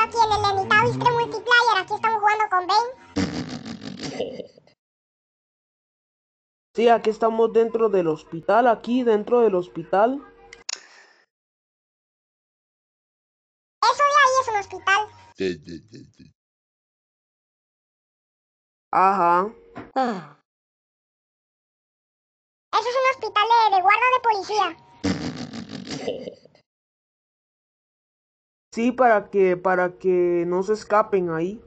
aquí en el limitado Bistro Multiplayer. Aquí estamos jugando con Ben. Sí, aquí estamos dentro del hospital. Aquí dentro del hospital. Eso de ahí es un hospital. Ajá. Eso es un hospital de, de guarda de policía. Sí, para que, para que no se escapen ahí.